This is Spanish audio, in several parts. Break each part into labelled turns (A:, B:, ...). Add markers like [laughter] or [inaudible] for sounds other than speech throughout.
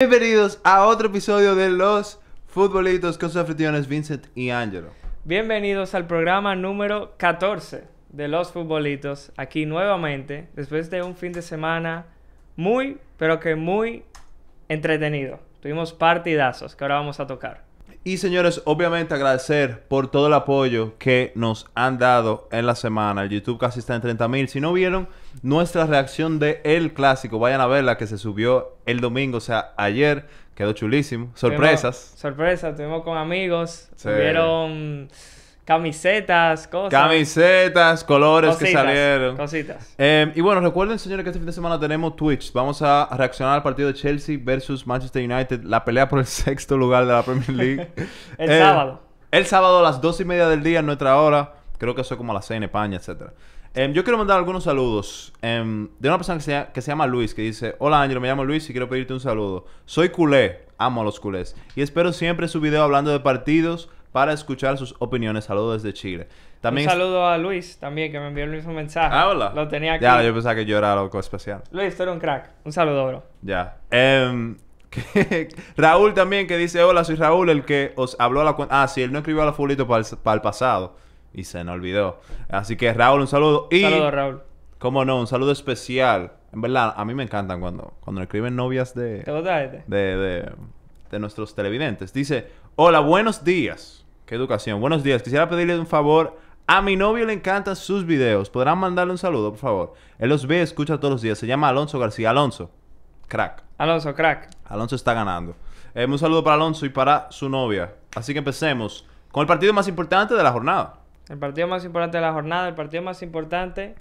A: Bienvenidos a otro episodio de Los Futbolitos con sus Vincent y Angelo.
B: Bienvenidos al programa número 14 de Los Futbolitos, aquí nuevamente, después de un fin de semana muy, pero que muy entretenido. Tuvimos partidazos que ahora vamos a tocar.
A: Y señores, obviamente agradecer por todo el apoyo que nos han dado en la semana. El YouTube casi está en 30.000 mil. Si no vieron nuestra reacción de El Clásico. Vayan a verla que se subió el domingo, o sea, ayer. Quedó chulísimo. Sorpresas.
B: sorpresas, estuvimos con amigos. Sí. Tuvieron camisetas, cosas.
A: Camisetas, colores que salieron. Cositas. Em, y bueno, recuerden, señores, que este fin de semana tenemos Twitch. Vamos a reaccionar al partido de Chelsea versus Manchester United, la pelea por el [laughs] sexto lugar de la Premier League. [laughs] el em, sábado. El sábado a las dos y media del día, en nuestra hora. Creo que eso es como a las seis en España, etcétera. Em, yo quiero mandar algunos saludos em, de una persona que se, llama Luis, que dice, hola Ángel me llamo Luis y quiero pedirte un saludo. Soy culé, amo a los culés y espero siempre su video hablando de partidos para escuchar sus opiniones. Saludos desde Chile. También un
B: saludo a Luis también, que me envió el mismo mensaje. Ah, hola. Lo tenía aquí. Ya, yo
A: pensaba que yo era algo especial.
B: Luis, tú eres un crack. Un saludo, bro.
A: Ya. Em, [laughs] Raúl también que dice, hola, soy Raúl, el que os habló a la cuenta... Ah, sí, él no escribió a la fulito para el pasado y se nos olvidó. Así que Raúl, un saludo. Y, saludo, Raúl. Cómo no, un saludo especial. En verdad, a mí me encantan cuando, cuando escriben novias de, de, nuestros televidentes. Dice, hola, buenos días. Qué educación. Buenos días. Quisiera pedirle un favor. A mi novio le encantan sus videos. ¿Podrán mandarle un saludo, por favor? Él los ve, escucha todos los días. Se llama Alonso García. Alonso, crack. Alonso, crack. Alonso está ganando. Eh, un saludo para Alonso y para su novia. Así que empecemos con el partido más importante de la jornada.
B: El partido más importante de la jornada, el partido más importante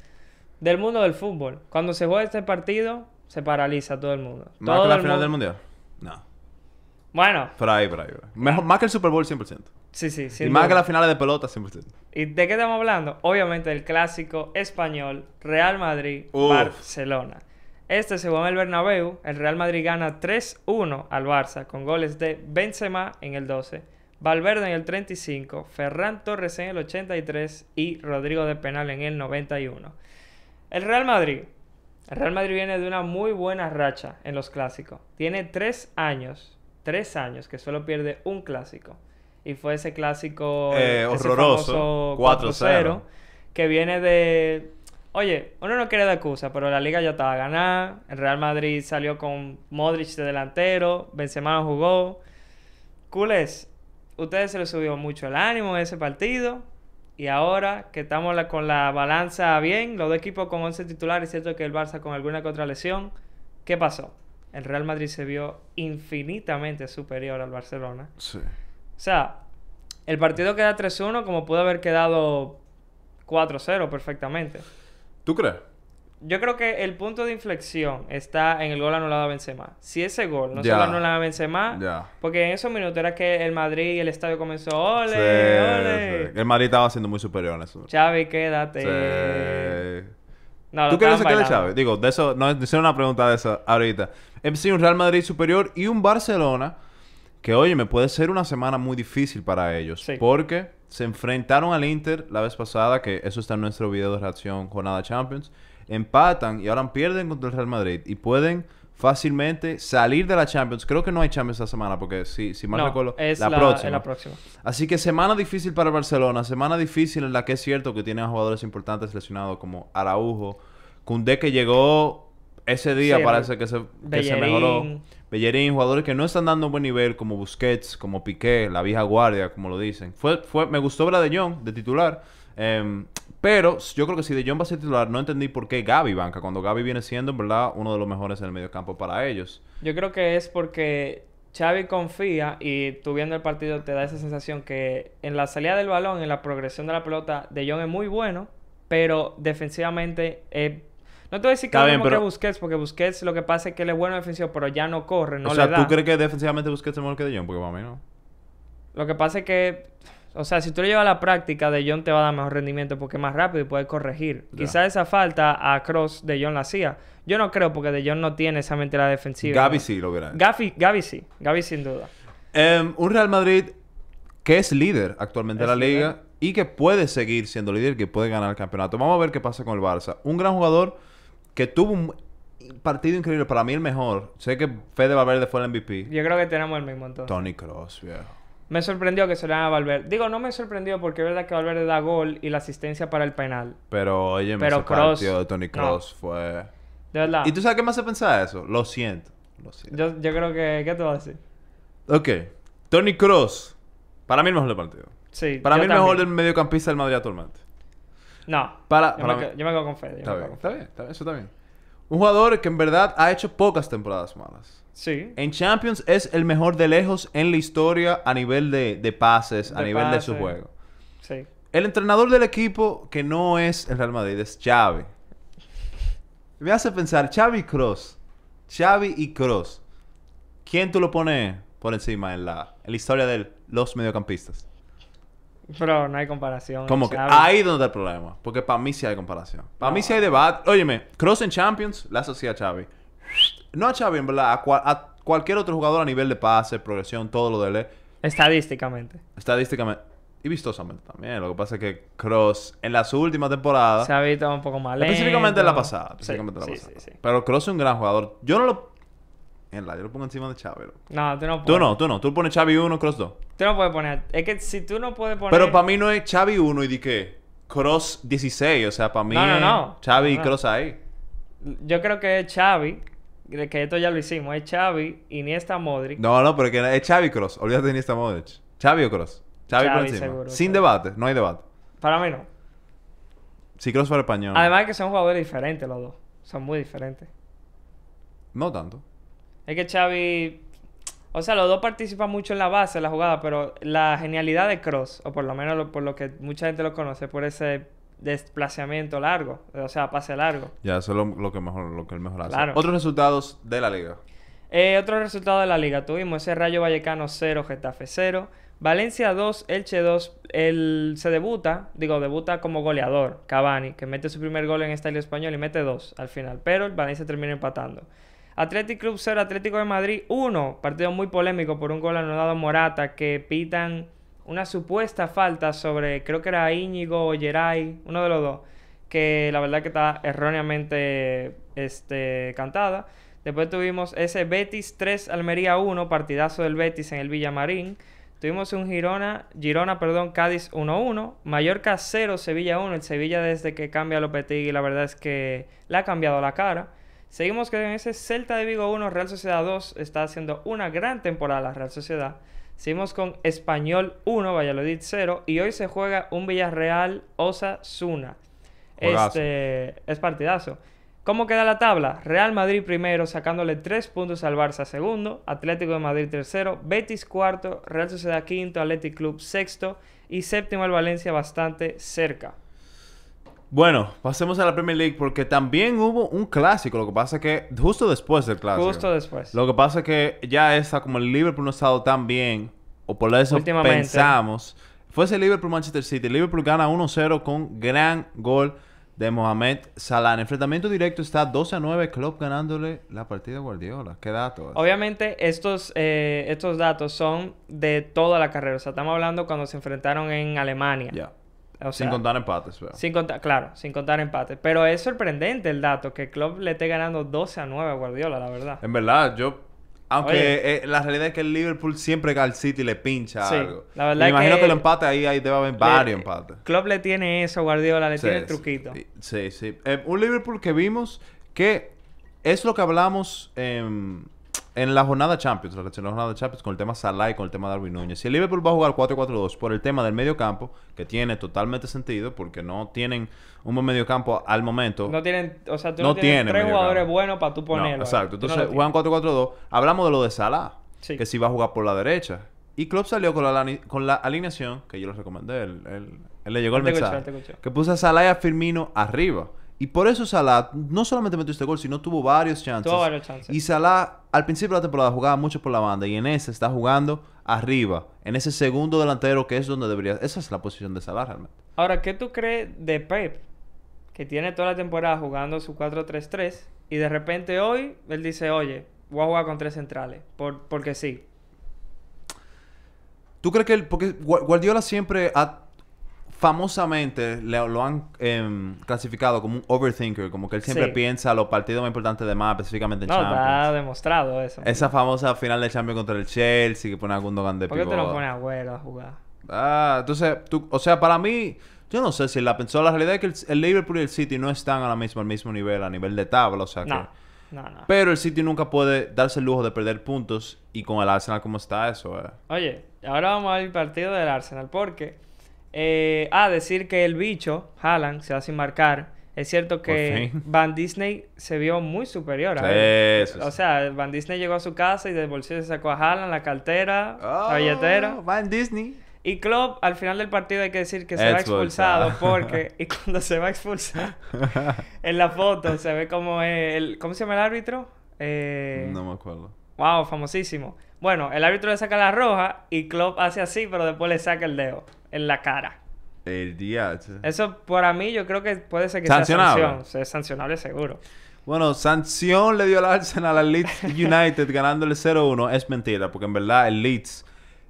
B: del mundo del fútbol. Cuando se juega este partido, se paraliza todo el mundo. ¿Más que la final del
A: mundial? No. Bueno. Por ahí, por ahí, más que el Super Bowl 100%. Sí, sí, sí. Y más que la final de pelota 100%.
B: ¿Y de qué estamos hablando? Obviamente del clásico español Real Madrid-Barcelona. Este se jugó en el Bernabéu. El Real Madrid gana 3-1 al Barça con goles de Benzema en el 12 Valverde en el 35, Ferran Torres en el 83 y Rodrigo de Penal en el 91. El Real Madrid. El Real Madrid viene de una muy buena racha en los clásicos. Tiene tres años, tres años que solo pierde un clásico. Y fue ese clásico eh, horroroso, 4-0, que viene de... Oye, uno no quiere dar acusa pero la liga ya estaba ganada. El Real Madrid salió con Modric de delantero, Benzema no jugó. Cules, ustedes se les subió mucho el ánimo ese partido. Y ahora que estamos con la balanza bien, los dos equipos con 11 titulares, cierto que el Barça con alguna lesión, ¿qué pasó? El Real Madrid se vio infinitamente superior al Barcelona. Sí. O sea, el partido queda 3-1 como pudo haber quedado 4-0 perfectamente. ¿Tú crees? yo creo que el punto de inflexión está en el gol anulado a Benzema. Si ese gol no se lo anulan a Benzema, porque en esos minutos era que el Madrid y el estadio comenzó, ¡ole, ole!
A: El Madrid estaba siendo muy superior en eso.
B: Chávez, quédate. ¿Tú qué que de Xavi?
A: Digo, de eso, no, hicieron una pregunta de eso ahorita. Es un Real Madrid superior y un Barcelona que, oye, me puede ser una semana muy difícil para ellos. Porque se enfrentaron al Inter la vez pasada, que eso está en nuestro video de reacción con nada Champions empatan y ahora pierden contra el Real Madrid y pueden fácilmente salir de la Champions. Creo que no hay Champions esta semana, porque si, si mal recuerdo, la, próxima. Así que semana difícil para Barcelona, semana difícil en la que es cierto que tienen a jugadores importantes lesionados como Araujo, Cundé que llegó ese día, parece que, se, mejoró. Bellerín, jugadores que no están dando un buen nivel, como Busquets, como Piqué, la vieja guardia, como lo dicen. Fue, fue, me gustó Bradellón de titular. Em, pero yo creo que si De Jong va a ser titular, no entendí por qué Gaby banca, cuando Gaby viene siendo, en verdad, uno de los mejores en el mediocampo para ellos.
B: Yo creo que es porque Xavi confía y tú viendo el partido te da esa sensación que en la salida del balón, en la progresión de la pelota, De Jong es muy bueno, pero defensivamente no te voy a decir que lo que Busquets, porque Busquets lo que pasa es que él es bueno defensivo, pero ya no corre, no o sea, ¿tú crees
A: que defensivamente Busquets es mejor que De Jong? Porque para mí no.
B: Lo que pasa es que o sea, si tú lo llevas a la práctica, De Jong te va a dar mejor rendimiento porque es más rápido y puedes corregir. Quizá Quizás esa falta a Cross De Jong la hacía. Yo no creo porque De Jong no tiene esa mente la defensiva. Gaby sí lo verá. Gaby, sí, Gaby sin duda.
A: Em, un Real Madrid que es líder actualmente de la liga y que puede seguir siendo líder, y que puede ganar el campeonato. Vamos a ver qué pasa con el Barça. Un gran jugador que tuvo un partido increíble, para mí el mejor. Sé que Fede Valverde fue el MVP.
B: Yo creo que tenemos el mismo entonces.
A: Tony Cross, viejo.
B: Me sorprendió que se a Valverde. Digo, no me sorprendió porque es verdad que Valverde da gol y la asistencia para el penal.
A: Pero, oye, me ese el partido de Tony Cross fue... De verdad. ¿Y tú sabes qué me hace de eso? Lo siento. Lo
B: siento. Yo, yo creo que... ¿Qué te voy a decir?
A: Ok. Tony Cross. Para mí el mejor del partido.
B: Sí, Para mí mejor del
A: mediocampista del Madrid actualmente. No. Para, yo, me, yo, me, quedo con Fede. Está está bien, está bien. Eso está bien. Un jugador que en verdad ha hecho pocas temporadas malas. Sí. En Champions es el mejor de lejos en la historia a nivel de, pases, a nivel de su juego. Sí. El entrenador del equipo que no es el Real Madrid es Xavi. Me hace pensar, Xavi Cross. Xavi y Cross. ¿Quién tú lo pones por encima en la, en la historia de los mediocampistas? Pero no hay comparación. ¿Cómo que? Ahí donde está el problema. Porque para mí sí hay comparación. Para mí sí hay debate. Óyeme, Cross en Champions la asocia a Xavi. No a Xavi, en verdad. A, cualquier otro jugador a nivel de pase, progresión, todo lo de él. Estadísticamente. Estadísticamente. Y vistosamente también. Lo que pasa es que Cross en las últimas temporadas. Se ha visto un poco mal. Específicamente en la pasada. sí, Pero Cross es un gran jugador. Yo no lo. En la, yo lo pongo encima de Xavi. No,
B: tú no Tú no,
A: tú no. Tú pones Xavi 1, Cross 2.
B: Tú no puedes poner. Es que si tú no puedes poner. Pero para mí
A: no es Xavi 1 y di que Cross 16. O sea, para mí. No, no, no. Xavi y Cross ahí.
B: Yo creo que es Xavi. Que esto ya lo hicimos. Es Xavi, Iniesta Modric.
A: No, no, pero es Xavi Cross. Olvídate de Iniesta Modric. Xavi o Cross. Xavi, por encima. Sin debate. No hay debate. Para mí no. Si Cross fuera español.
B: Además que son jugadores diferentes los dos. Son muy diferentes. No tanto. Es que Xavi o sea, los dos participan mucho en la base, en la jugada, pero la genialidad de Cross, o por lo menos por lo que mucha gente lo conoce, por ese desplazamiento largo, o sea, pase largo.
A: Ya, eso es lo, que mejor, lo que él mejor hace. Otros resultados de la liga. Otros eh,
B: otro resultado de la liga. Tuvimos ese Rayo Vallecano 0, Getafe 0. Valencia 2, Elche 2. Él se debuta, digo, debuta como goleador, Cavani, que mete su primer gol en esta liga española y mete 2 al final. Pero el Valencia termina empatando. Athletic Club 0, Atlético de Madrid 1. Partido muy polémico por un gol anulado Morata que pitan una supuesta falta sobre, creo que era Íñigo o Geray, uno de los dos, que la verdad que está erróneamente este, cantada. Después tuvimos ese Betis 3, Almería 1, partidazo del Betis en el Villamarín. Tuvimos un Girona, Girona, perdón, Cádiz 1-1, Mallorca 0, Sevilla 1. El Sevilla desde que cambia y la verdad es que le ha cambiado la cara. Seguimos en ese Celta de Vigo 1, Real Sociedad 2. Está haciendo una gran temporada la Real Sociedad. Seguimos con Español 1, Valladolid 0. Y hoy se juega un Villarreal osa Suna. Este, es partidazo. ¿Cómo queda la tabla? Real Madrid primero, sacándole 3 puntos al Barça segundo, Atlético de Madrid tercero, Betis cuarto, Real Sociedad quinto, Athletic Club sexto y séptimo al Valencia bastante cerca.
A: Bueno, pasemos a la Premier League porque también hubo un clásico. Lo que pasa es que justo después del clásico. Justo después. Lo que pasa es que ya está como el Liverpool no ha estado tan bien, o por eso pensamos. Fue ese Liverpool-Manchester City. Liverpool gana 1-0 con gran gol de Mohamed Salah. En enfrentamiento directo está 12 a 9, club ganándole la partida a Guardiola. ¿Qué datos?
B: Obviamente estos, eh, estos datos son de toda la carrera. O sea, estamos hablando cuando se enfrentaron en Alemania.
A: Ya sin contar empates, pero.
B: Sin contar, claro, sin contar empates. Pero es sorprendente el dato que Klopp club le esté ganando 12 a 9 a Guardiola, la verdad.
A: En verdad, yo. Aunque eh, la realidad es que el Liverpool siempre al City le pincha sí, algo. La verdad Me imagino que, el empate ahí, ahí debe haber varios empates. Klopp le
B: tiene eso, Guardiola le tiene el truquito. Sí, sí.
A: Eh, un Liverpool que vimos que es lo que hablamos en la jornada Champions, la de la jornada Champions con el tema Salah y con el tema de Darwin Núñez. Si el Liverpool va a jugar 4-4-2 por el tema del medio campo, que tiene totalmente sentido porque no tienen un buen medio campo al momento. No tienen, o sea, no, tres jugadores buenos para tú ponerlo. exacto, entonces juegan 4-4-2. Hablamos de lo de Salah, que si va a jugar por la derecha. Y Klopp salió con la, con la alineación, que yo lo recomendé, él, él, le llegó el mensaje, que puso a Salah y a Firmino arriba. Y por eso Salah no solamente metió este gol, sino tuvo varios chances. Tuvo varios chances. Y Salah al principio de la temporada jugaba mucho por la banda y en ese está jugando arriba, en ese segundo delantero que es donde debería... Esa es la posición de Salah realmente.
B: Ahora, ¿qué tú crees de Pep? Que tiene toda la temporada jugando su 4-3-3 y de repente hoy él dice, oye, voy a jugar con tres centrales, por, porque
A: sí. ¿Tú crees que él, porque Guardiola siempre ha famosamente lo han em, clasificado como un overthinker, como que él siempre piensa los partidos más importantes de más, específicamente en Champions. No, ha
B: demostrado eso. Esa
A: famosa final de Champions contra el Chelsea que pone a Gundogan de ¿Por qué te lo pone a
B: a jugar?
A: Ah, entonces, tú, o sea, para mí, yo no sé si la pensó. La realidad es que el, Liverpool y el City no están a la al mismo nivel, a nivel de tabla, o sea que... No, no. Pero el City nunca puede darse el lujo de perder puntos y con el Arsenal como está eso. Eh.
B: Oye, ahora vamos el partido del Arsenal porque eh, ah, decir que el bicho, Haaland, se sin marcar. Es cierto que [laughs] Van Disney se vio muy superior a o sea, Van Disney llegó a su casa y del bolsillo se sacó a Haaland, la cartera, la oh, billetera. Van Disney. Y Klopp, al final del partido hay que decir que se va expulsado porque... [laughs] Y cuando se va a expulsar en la foto se ve como el... ¿Cómo se llama el árbitro? Eh, no me acuerdo. Wow, famosísimo. Bueno, el árbitro le saca la roja y Klopp hace así, pero después le saca el dedo en la cara.
A: El día.
B: Eso para mí yo creo que puede ser que sea sancionable seguro.
A: Bueno, sanción le dio al Arsenal al Leeds [laughs] United ganándole 0-1. Es mentira, porque en verdad el Leeds...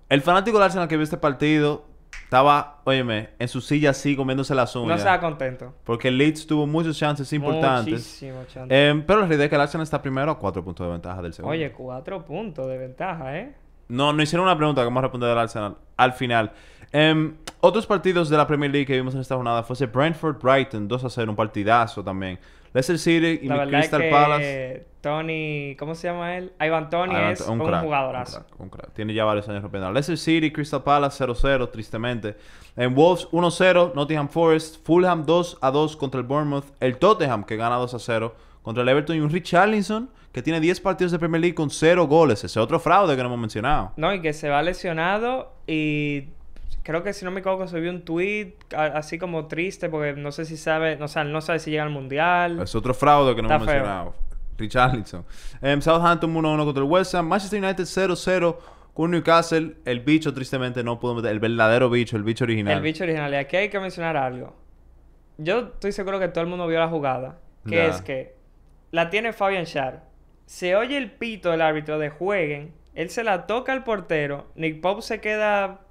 A: El fanático del Arsenal que vio este partido estaba, óyeme, en su silla así comiéndose la uñas. No estaba contento. Porque el Leeds tuvo muchos chances importantes. Muchísimos chances. Eh, pero la realidad es que el Arsenal está primero a cuatro puntos de ventaja del segundo. Oye,
B: cuatro puntos de ventaja,
A: ¿eh? No, no hicieron una pregunta que vamos a responder al Arsenal al final. Em, otros partidos de la Premier League que vimos en esta jornada fuese Brentford-Brighton, 2 a 0, un partidazo también. Leicester City y Crystal Palace.
B: Tony, ¿cómo se llama él? Ivan Tony es un, jugadorazo.
A: Tiene ya varios años rompiendo. Leicester City, Crystal Palace 0-0, tristemente. En Wolves 1-0, Nottingham Forest, Fulham 2-2 contra el Bournemouth, el Tottenham que gana 2-0 contra el Everton y un Richarlison que tiene 10 partidos de Premier League con 0 goles. Ese otro fraude que no hemos mencionado.
B: No, y que se va lesionado y creo que si no me equivoco subió un tweet así como triste porque no sé si sabe, o sea, no sabe si llega al mundial. Es otro fraude que no hemos mencionado.
A: Richarlison. Em, Southampton 1-1 contra el West Ham. Manchester United 0-0 con Newcastle. El bicho tristemente no pudo meter, el verdadero bicho, el bicho original. El bicho
B: original. Y aquí hay que mencionar algo. Yo estoy seguro que todo el mundo vio la jugada. Que es que la tiene Fabian Schär. Se oye el pito del árbitro de jueguen. Él se la toca al portero. Nick Pope se queda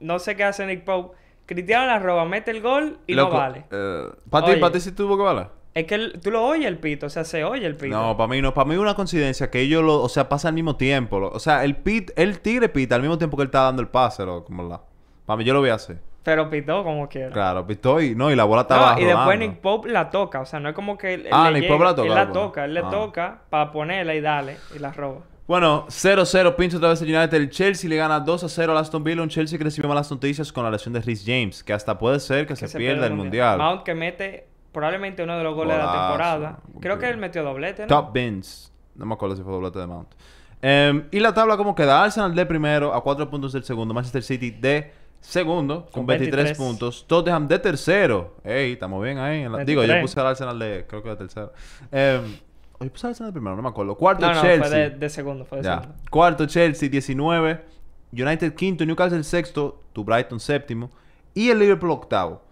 B: no sé qué hace Nick Pope. Cristiano la roba, mete el gol y lo no vale.
A: Uh, ¿Para ti, sí tuvo que valer?
B: Es que tú lo oyes el pito, o sea, se oye el pito. No,
A: para mí no. Para mí es una coincidencia que ellos lo... O sea, pasa al mismo tiempo. o sea, el pit, el tigre pita al mismo tiempo que él está dando el pase, Como la... Para mí yo lo voy a hacer.
B: Pero pitó como quiera.
A: Claro, pitó y... No, y la bola estaba y después
B: Nick Pope la toca. O sea, no es como que... Él, ah, Nick Pope la toca. Él la pues. toca. Él le ah. toca para ponerla y dale. Y la roba.
A: Bueno, 0-0 pincho otra vez el United. El Chelsea le gana 2-0 al Aston Villa. Un Chelsea que recibió malas noticias con la lesión de Rhys James, que hasta puede ser que, se, pierda el mundial. Mount
B: que mete probablemente uno de los goles de la temporada. Creo que él metió doblete, ¿no? Top
A: Bins. No me acuerdo si fue doblete de Mount. Em, y la tabla, ¿cómo queda? Arsenal de primero a 4 puntos del segundo. Manchester City de segundo con, 23. puntos. Tottenham de tercero. Ey, estamos bien ahí. Digo, yo puse al Arsenal de, creo que de tercero. Em, Hoy puse el primero, no me acuerdo. Cuarto no, no, Chelsea. Fue de, segundo, fue de Cuarto Chelsea, 19. United quinto, Newcastle sexto, tu Brighton séptimo. Y el Liverpool octavo.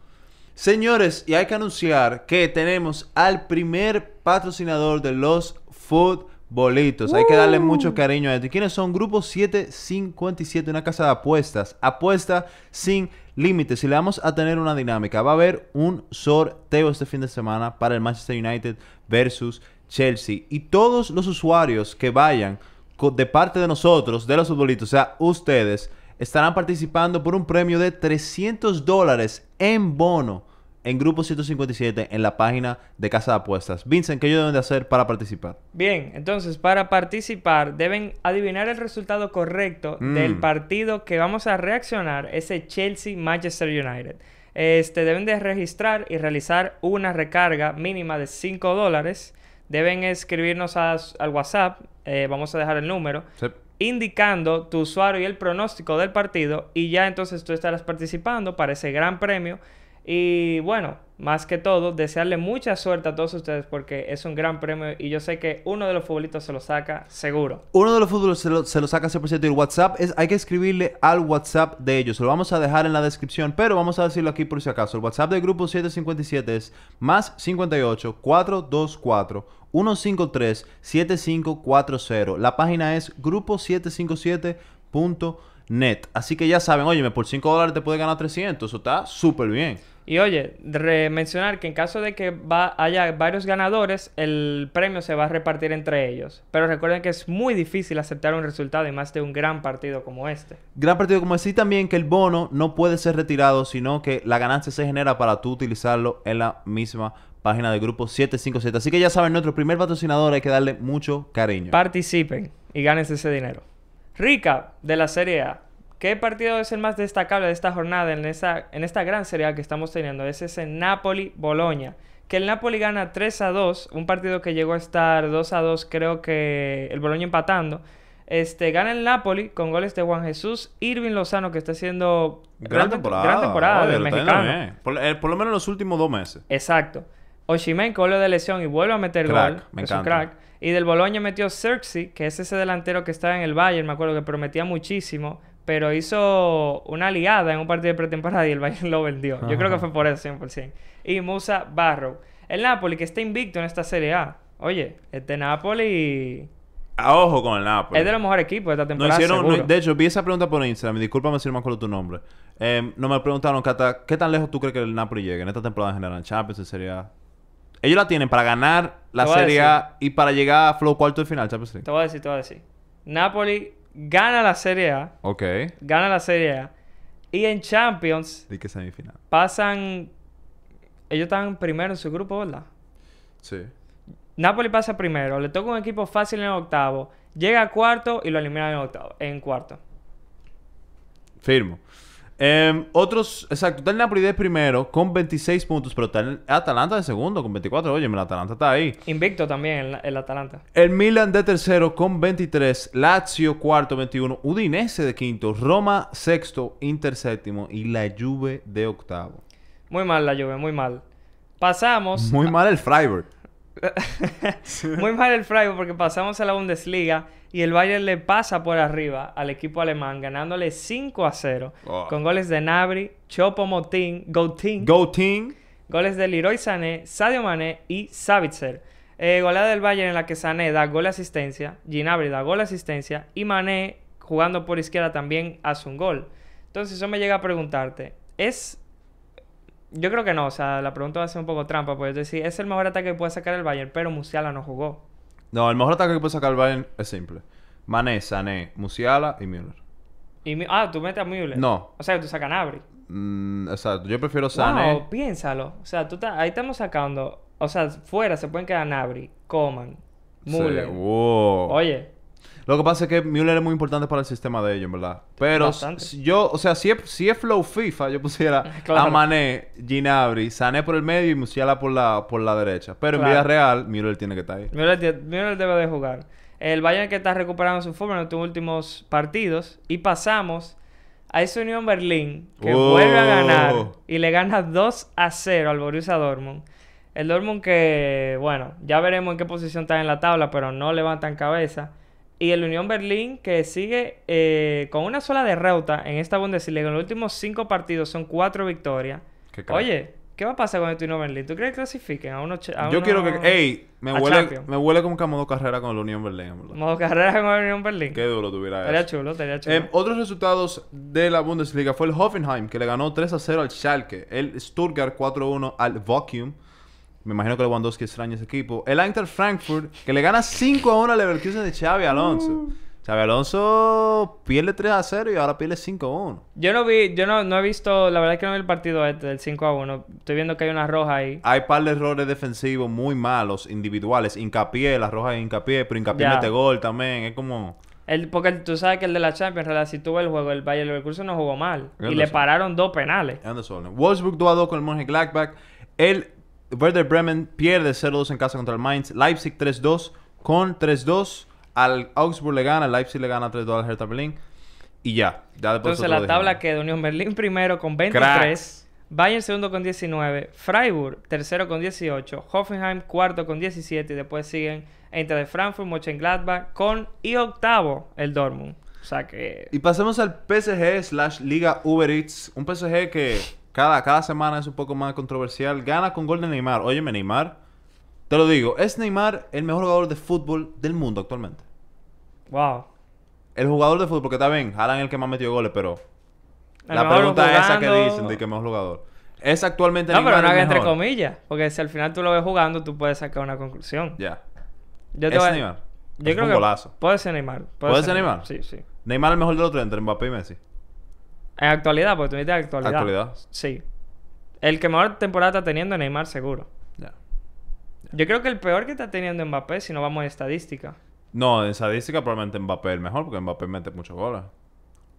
A: Señores, y hay que anunciar que tenemos al primer patrocinador de los futbolitos. Hay que darle uh. mucho cariño a esto. ¿Quiénes son? Grupo 757, una casa de apuestas. Apuesta sin límites. Y le vamos a tener una dinámica. Va a haber un sorteo este fin de semana para el Manchester United versus Chelsea y todos los usuarios que vayan de parte de nosotros, de los futbolitos, o sea, ustedes, estarán participando por un premio de 300 dólares en bono en Grupo 157 en la página de Casa de Apuestas. Vincent, ¿qué ellos deben de hacer para participar?
B: Bien, entonces para participar deben adivinar el resultado correcto mm. del partido que vamos a reaccionar, ese Chelsea-Manchester United. Este, deben de registrar y realizar una recarga mínima de 5 dólares deben escribirnos al WhatsApp, eh, vamos a dejar el número, indicando tu usuario y el pronóstico del partido y ya entonces tú estarás participando para ese gran premio. Y bueno, más que todo, desearle mucha suerte a todos ustedes porque es un gran premio y yo sé que uno de los futbolitos se lo saca seguro.
A: Uno de los futbolistas se lo, saca 100% y el WhatsApp es, hay que escribirle al WhatsApp de ellos. Lo vamos a dejar en la descripción, pero vamos a decirlo aquí por si acaso. El WhatsApp del grupo 757 es más 58 424 153 7540. La página es grupo 757.net. Así que ya saben, óyeme, por 5 dólares te puede ganar 300. Eso está súper bien. Y oye, mencionar que en caso de que va, haya varios ganadores,
B: el premio se va a repartir entre ellos. Pero recuerden que es muy difícil aceptar un resultado y más de un gran partido como este.
A: Gran partido como este también que el bono no puede ser retirado, sino que la ganancia se genera para tú utilizarlo en la misma página del grupo 757. Así que ya saben, nuestro primer patrocinador hay que darle mucho cariño.
B: Participen y ganes ese dinero. Rica de la Serie A. ¿Qué partido es el más destacable de esta jornada en, esa, en esta gran serie que estamos teniendo? Es ese Napoli-Boloña. Que el Napoli gana 3 a 2, un partido que llegó a estar 2 a 2, creo que el Boloña empatando. Este, gana el Napoli con goles de Juan Jesús, Irving Lozano, que está siendo... gran, temporada, gran temporada del mexicano.
A: Eh, por, lo menos en los últimos dos meses.
B: Exacto. Oshimen con de lesión y vuelve a meter crack, gol. es Un crack. Y del Boloña metió Cersei, que es ese delantero que estaba en el Bayern, me acuerdo que prometía muchísimo pero hizo una liada en un partido de pretemporada y el Bayern lo vendió. Yo creo que fue por eso, 100%. Y Musa Barrow. El Napoli, que está invicto en esta Serie A. Oye, este Napoli...
A: A ojo con el Napoli. Es de los mejores equipos de esta temporada, De hecho, vi esa pregunta por Instagram. Discúlpame si no me acuerdo tu nombre. Em, no me preguntaron, Cata, ¿qué tan lejos tú crees que el Napoli llegue en esta temporada en general? Champions en Serie A. Ellos la tienen para ganar la Serie a, y para llegar a flow cuarto de final, Champions League.
B: Te voy a decir, te voy a decir. Napoli gana la Serie A. Ok. Gana la Serie A. Y en Champions.
A: de qué semifinal?
B: Pasan. Ellos están primero en su grupo, ¿verdad? Sí. Napoli pasa primero, le toca un equipo fácil en el octavo, llega a cuarto y lo eliminan en octavo, en cuarto.
A: Firmo. Em, otros, exacto, está el Napoli de primero con 26 puntos, pero está el Atalanta de segundo con 24. Oye, el Atalanta está ahí. Invicto
B: también el, Atalanta.
A: El Milan de tercero con 23, Lazio cuarto 21, Udinese de quinto, Roma sexto, Inter séptimo y la Juve de octavo.
B: Muy mal la Juve, muy mal. Pasamos. Muy
A: mal el Freiburg.
B: [laughs] Muy mal el Freiburg porque pasamos a la Bundesliga y el Bayern le pasa por arriba al equipo alemán, ganándole 5 a 0 con goles de Nabri, Chopo Motín, Gautín. goles de Leroy Sané, Sadio Mané y Savitzer. Eh, goleada del Bayern en la que Sané da gol asistencia, Ginabri da gol asistencia y Mané jugando por izquierda también hace un gol. Entonces eso me llega a preguntarte, ¿es yo creo que no, o sea, la pregunta va a ser un poco trampa, porque decir, es el mejor ataque que puede sacar el Bayern, pero Musiala no jugó.
A: No, el mejor ataque que puede sacar el Bayern es simple. Mané, Sané, Musiala y Müller.
B: Y, ah, tú metes a Müller. No. O sea, tú sacas a Nabri.
A: Mm, exacto, yo prefiero Sané. No,
B: piénsalo. O sea, tú ahí estamos sacando... O sea, fuera se pueden quedar Nabri,
A: Coman, Müller. Oye, lo que pasa es que Müller es muy importante para el sistema de ellos, en verdad. Pero yo, o sea, si es, si es flow FIFA, yo pusiera [laughs] a Ginabri, Sané por el medio y Musiala por la, por la derecha. Pero en vida real, Müller tiene que estar ahí.
B: Müller, debe de jugar. El Bayern que está recuperando su forma en los últimos partidos. Y pasamos a esa Unión Berlín que oh. vuelve a ganar y le gana 2 a 0 al Borussia Dortmund. El Dortmund que, bueno, ya veremos en qué posición está en la tabla, pero no levantan cabeza. Y el Unión Berlín que sigue eh, con una sola derrota en esta Bundesliga. En los últimos cinco partidos son cuatro victorias. Oye, ¿qué va a pasar con el este Unión Berlín? ¿Tú crees que clasifiquen a uno? Yo quiero que... ¡Ey! Me huele,
A: me huele como que a modo carrera con el Unión Berlín. Modo carrera con el Unión Berlín. Qué duro tuviera eso. Estaría chulo, estaría em, chulo. otros resultados de la Bundesliga fue el Hoffenheim que le ganó 3 a 0 al Schalke. El Stuttgart 4 1 al Vacuum. Me imagino que Que extraña ese equipo. El Eintracht Frankfurt, que le gana 5 a 1 al Leverkusen de Xavi Alonso. Uh. Xavi Alonso pierde 3 a 0 y ahora pierde 5 a 1.
B: Yo no vi, yo no, no he visto, la verdad es que no vi el partido este del 5 a 1. Estoy viendo que hay una roja ahí.
A: Hay par de errores defensivos muy malos, individuales. Incapié... La roja es hincapié, pero hincapié mete gol también. Es como. El, porque tú sabes que el de la
B: Champions, en si tuvo el juego, el Bayern Leverkusen no jugó mal. Y le pararon dos penales. Anderson. Wolfsburg
A: 2 a con el Monje Blackback. El Werder Bremen pierde 0-2 en casa contra el Mainz. Leipzig 3-2 con 3-2. Al Augsburg le gana, Leipzig le gana 3-2 al Hertha Berlín. Y ya. ya Entonces la tabla
B: queda Unión Berlín primero con 23. Bayern segundo con 19, Freiburg tercero con 18, Hoffenheim cuarto con 17 y después siguen entre de Frankfurt, Gladbach con y octavo el Dortmund. O sea
A: que... Y pasemos al PSG slash Liga Uber Eats. Un PSG que cada, semana es un poco más controversial. Gana con gol de Neymar. Óyeme, Neymar. Te lo digo, es Neymar el mejor jugador de fútbol del mundo actualmente. Wow. El jugador de fútbol, porque está bien, es el que más metido goles, pero. la pregunta es esa que dicen de mejor jugador. Es actualmente no, Neymar. No, pero no haga entre
B: comillas, porque si al final tú lo ves jugando, tú puedes sacar una conclusión. Ya.
A: Yo Es Neymar. Yo Puede ser Neymar. Puede, ser, Neymar? Sí, sí. Neymar el mejor de los tres entre Mbappé y Messi.
B: En actualidad, porque tú dices actualidad. Actualidad. Sí. El que mejor temporada está teniendo Neymar, seguro. Ya. Yo creo que el peor que está teniendo Mbappé, si no vamos a estadística.
A: No, en estadística probablemente Mbappé es el mejor, porque Mbappé mete muchos goles.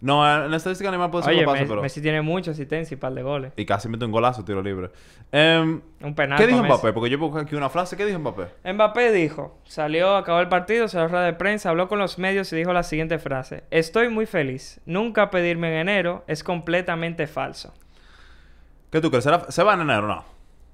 A: No, en la estadística animal puede ser decir Oye, paso, Messi, pero... Messi tiene mucha asistencia y par de goles. Y casi mete un golazo, tiro libre. Em, un penal. ¿Qué dijo Mbappé? Porque yo busqué aquí una frase. ¿Qué dijo Mbappé?
B: Mbappé dijo, salió, acabó el partido, se rueda de prensa, habló con los medios y dijo la siguiente frase. Estoy muy feliz. Nunca pedirme en enero es completamente falso.
A: ¿Qué tú crees? ¿Se va en enero o no?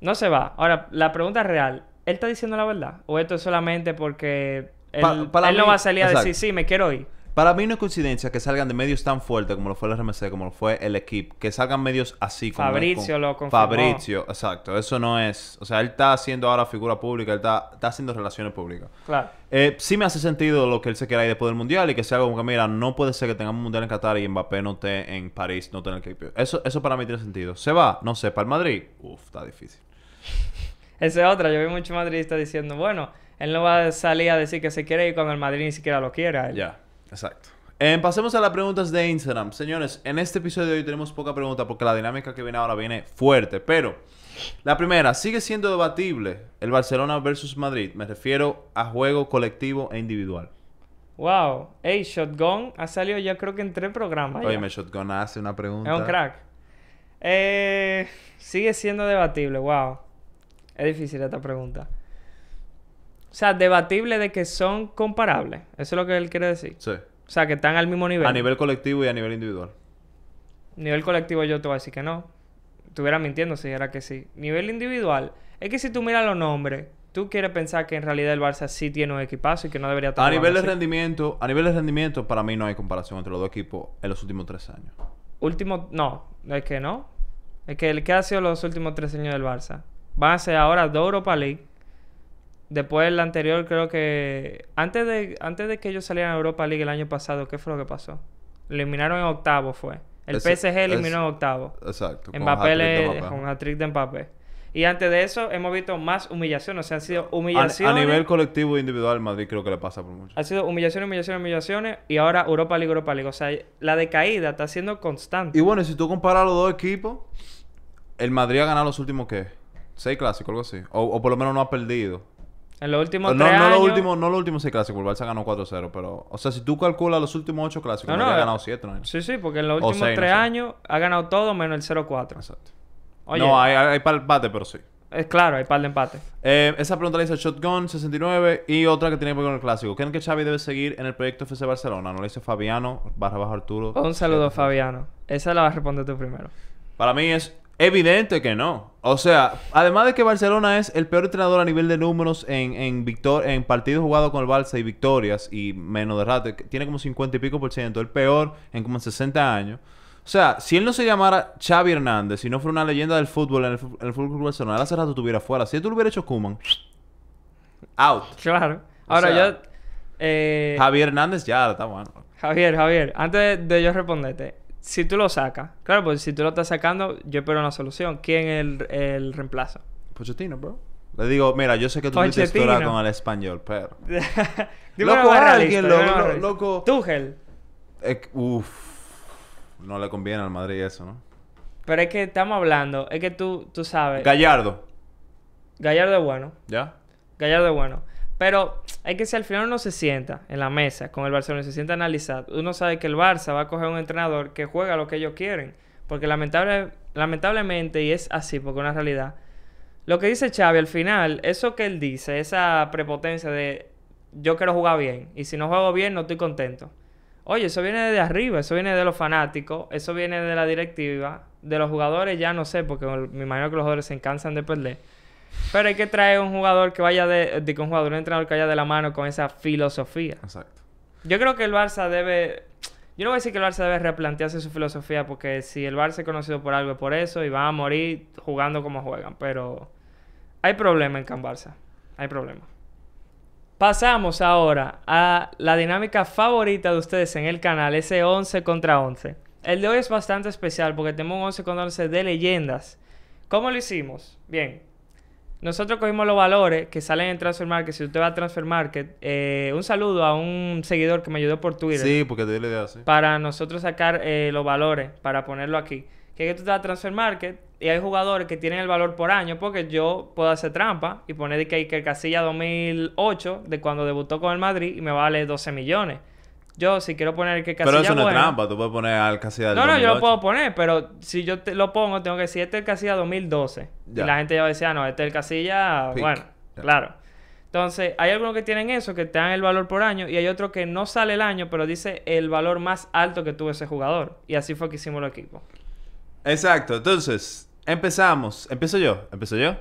B: No se va. Ahora, la pregunta es real. ¿Él está diciendo la verdad? ¿O esto es solamente porque él, él no va a salir a decir, sí,
A: me quiero ir? Para mí no es coincidencia que salgan de medios tan fuertes como lo fue el RMC, como lo fue el equipo, que salgan medios así como Fabricio lo Fabricio, exacto, eso no es, o sea, él está haciendo ahora figura pública, él está, haciendo relaciones públicas. Claro. Eh, sí me hace sentido lo que él se quiera ir después del mundial y que sea como que mira, no puede ser que tengamos un mundial en Qatar y Mbappé no esté en París, no esté en el Eso eso para mí tiene sentido. Se va, no sé, para el Madrid, Uf, está difícil. [laughs] Esa es otra, yo vi mucho madridista diciendo, bueno, él
B: no va a salir a decir que se quiere ir cuando el Madrid ni siquiera lo quiera. Ya.
A: Exacto. Em, pasemos a las preguntas de Instagram. Señores, en este episodio de hoy tenemos poca pregunta porque la dinámica que viene ahora viene fuerte. Pero la primera, sigue siendo debatible el Barcelona versus Madrid. Me refiero a juego colectivo e individual.
B: Wow. Hey, Shotgun ha salido ya creo que en tres programas. Oye, me
A: Shotgun hace una pregunta. Es un crack.
B: Eh, sigue siendo debatible, wow. Es difícil esta pregunta. O sea, debatible de que son comparables. Eso es lo que él quiere decir. Sí. O sea, que están al mismo nivel. A nivel
A: colectivo y a nivel individual.
B: Nivel colectivo yo te voy a decir que no. Estuviera mintiendo si era que sí. Nivel individual. Es que si tú miras los nombres, tú quieres pensar que en realidad el Barça sí tiene un equipazo y que no debería estar. A nivel de
A: rendimiento, a nivel de rendimiento, para mí no hay comparación entre los dos equipos en los últimos tres años.
B: Último, no, es que no. Es que el que ha sido los últimos tres años del Barça. Van a ser ahora dos Europa League Después la anterior creo que... Antes de, antes de que ellos salieran a Europa League el año pasado, ¿qué fue lo que pasó? Eliminaron en octavo fue. El PSG eliminó en octavo. Exacto. Mbappé Con hat-trick de Mbappé. Y antes de eso hemos visto más humillación. O sea, han sido humillaciones. A, nivel
A: colectivo e individual, Madrid creo que le pasa por mucho.
B: Ha sido humillaciones, humillaciones, humillaciones. Y ahora Europa League, Europa League. O sea, la decaída está siendo constante.
A: Y bueno, si tú comparas los dos equipos, el Madrid ha ganado los últimos, ¿qué? Seis clásicos, algo así. o por lo menos no ha perdido. En los últimos no, tres no, años... Lo último, no los últimos seis clásicos. El Barça ganó 4-0, pero... O sea, si tú calculas los últimos ocho clásicos, no, ha eh, ganado siete, ¿no? Sí,
B: sí, porque en los últimos 3 tres años ha ganado todo menos el 0-4. Exacto. Oye, no,
A: hay, hay par de empate, pero sí.
B: Es eh, claro, hay par de empate.
A: Eh, esa pregunta la hizo Shotgun 69 y otra que tiene que ver con el clásico. ¿Creen que Xavi debe seguir en el proyecto FC Barcelona? No lo dice Fabiano, barra bajo Arturo. Un saludo,
B: Fabiano. Esa la vas a responder tú primero.
A: Para mí es Evidente que no. O sea, además de que Barcelona es el peor entrenador a nivel de números en, en, victor en partidos jugados con el Barça y victorias y menos de rato, tiene como 50 y pico por ciento, el peor en como 60 años. O sea, si él no se llamara Xavi Hernández, si no fuera una leyenda del fútbol en el, fútbol fútbol Barcelona, hace rato estuviera fuera. Si tú lo hubieras hecho Kuman, out. Claro. Ahora ya. yo. Eh... Javier Hernández ya está bueno. Javier, Javier, antes
B: de yo responderte, si tú lo sacas, claro, pues si tú lo estás sacando, yo espero una solución. ¿Quién el, el reemplazo?
A: Pochettino, pues bro. Le digo, mira, yo sé que tú te historia con el español, pero.
B: [laughs] loco, alguien, loco, loco. Tuchel.
A: uff. No le conviene al Madrid eso, ¿no?
B: Pero es que estamos hablando, es que tú, tú sabes. Gallardo. Gallardo es bueno. ¿Ya? Gallardo es bueno. Pero hay que si al final uno se sienta en la mesa con el Barcelona, se sienta analizado. uno sabe que el Barça va a coger un entrenador que juega lo que ellos quieren. Porque lamentablemente, y es así, porque es una realidad, lo que dice Xavi al final, eso que él dice, esa prepotencia de yo quiero jugar bien y si no juego bien no estoy contento. Oye, eso viene de arriba, eso viene de los fanáticos, eso viene de la directiva, de los jugadores ya no sé, porque me imagino que los jugadores se cansan de perder. Pero hay que traer un jugador que vaya de, un jugador, un entrenador que vaya de la mano con esa filosofía. Exacto. Yo creo que el Barça debe. Yo no voy a decir que el Barça debe replantearse su filosofía, porque si el Barça es conocido por algo es por eso y van a morir jugando como juegan. Pero hay problema en Can Barça. Hay problema. Pasamos ahora a la dinámica favorita de ustedes en el canal, ese 11 contra 11. El de hoy es bastante especial porque tenemos un 11 contra 11 de leyendas. ¿Cómo lo hicimos? Bien, nosotros cogimos los valores que salen en Transfer Market. Si te vas a Transfer Market, eh, un saludo a un seguidor que me ayudó por Twitter. Sí, porque te dio la idea, sí. Para nosotros sacar eh, los valores, para ponerlo aquí. Que, tú te vas a Transfer Market y hay jugadores que tienen el valor por año, porque yo puedo hacer trampa y poner que, que el Casilla 2008, de cuando debutó con el Madrid, y me vale 12 millones. Yo, si quiero poner el que Casilla Pero eso no es trampa,
A: tú puedes poner al Casilla del No, no, yo lo puedo
B: poner, pero si yo te lo pongo, tengo que decir, este es el Casilla 2012. Y la gente ya va decir... ah, no, este es el Casilla, bueno, claro. Entonces, hay algunos que tienen eso, que te dan el valor por año, y hay otros que no sale el año, pero dice el valor más alto que tuvo ese jugador. Y así fue que hicimos el equipo.
A: Exacto, entonces, empezamos. Empiezo yo, empiezo yo.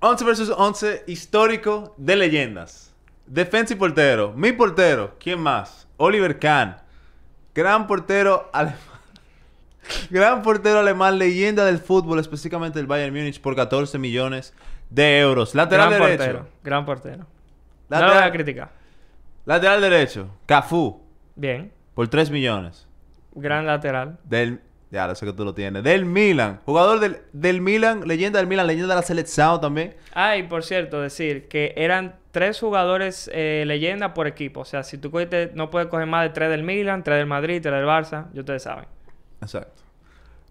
A: 11 versus 11 histórico de leyendas. Defensa y portero. Mi portero. ¿Quién más? Oliver Kahn. Gran portero alemán. [laughs] Gran portero alemán, leyenda del fútbol, específicamente del Bayern Múnich, por 14 millones de euros. Lateral derecho.
B: gran portero. Lateral, no voy
A: Lateral derecho. Cafú. Bien. Por 3 millones. Gran lateral. Del. Ya lo sé que tú lo tienes. Del Milan. Jugador del, del Milan, leyenda del Milan, leyenda de la selección también.
B: Ay, por cierto, decir que eran tres jugadores eh, leyenda por equipo. O sea, si tú no puedes coger más de tres del Milan, tres del Madrid, tres del Barça. yo ustedes saben.
A: Exacto.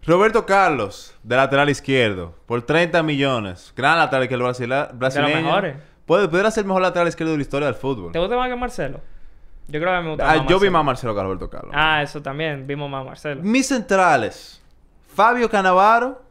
A: Roberto Carlos, de lateral izquierdo, por 30 millones. Gran lateral que el brasileño. De los mejores. Puede, ser el mejor lateral izquierdo de la historia del fútbol. ¿Te
B: gusta más que Marcelo? Yo creo que me gusta ah, más Yo vi
A: más Marcelo que Roberto Carlos.
B: Ah, eso también. Vimos más Marcelo.
A: Mis centrales. Fabio Canavaro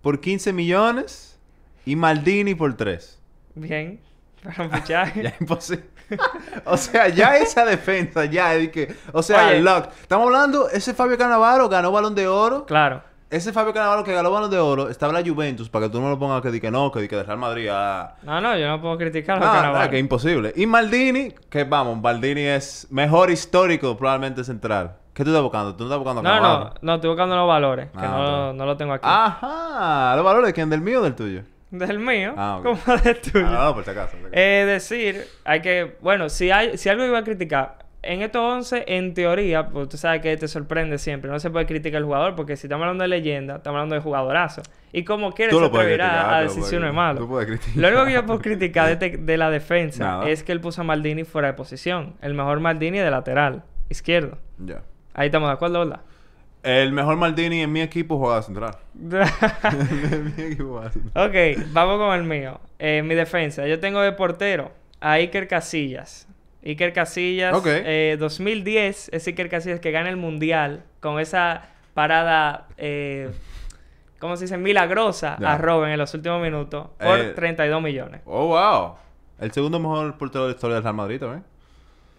A: por 15 millones y Maldini por 3.
B: Bien. Pues,
A: [laughs] imposible. [laughs] o sea, ya esa defensa, ya es que. O sea, Lock. Estamos hablando, ese Fabio Canavaro ganó balón de oro. Claro. Ese Fabio Canavaro que ganó balón de oro estaba en la Juventus para que tú no lo pongas que di que no, que di que de Real Madrid. Ah. No, no, yo no puedo criticar a ah, que imposible. Y Maldini, que vamos, Maldini es mejor histórico, probablemente central. ¿Qué tú estás buscando? ¿Tú no estás buscando No, no,
B: no, estoy buscando los valores, que ah,
A: no, no, lo tengo aquí. Ajá, los valores, ¿quién del mío o del tuyo?
B: del mío ah, como
A: del tuyo. Ah, por si acaso.
B: Es Eh, decir, hay que, bueno, si, hay, si algo iba a criticar, en estos 11, en teoría, pues tú sabes que te sorprende siempre. No se puede criticar al jugador porque si estamos hablando de leyenda, estamos hablando de jugadorazo. Y como quieres, se atreverá a decir si uno es malo. Lo único que yo puedo criticar de, [laughs] la defensa es que él puso a Maldini fuera de posición. El mejor Maldini de lateral izquierdo. Ya. Ahí estamos de acuerdo, ¿verdad?
A: El mejor Maldini en mi equipo juega central. en mi equipo central.
B: Ok, vamos con el mío. Eh, mi defensa. Yo tengo de portero a Iker Casillas. Iker Casillas, 2010, eh, es Iker Casillas que gana el Mundial con esa parada, eh, ¿cómo se dice? Milagrosa a Robin en los últimos minutos por 32 eh, millones.
A: ¡Oh, wow! El segundo mejor portero de la historia del Real Madrid también.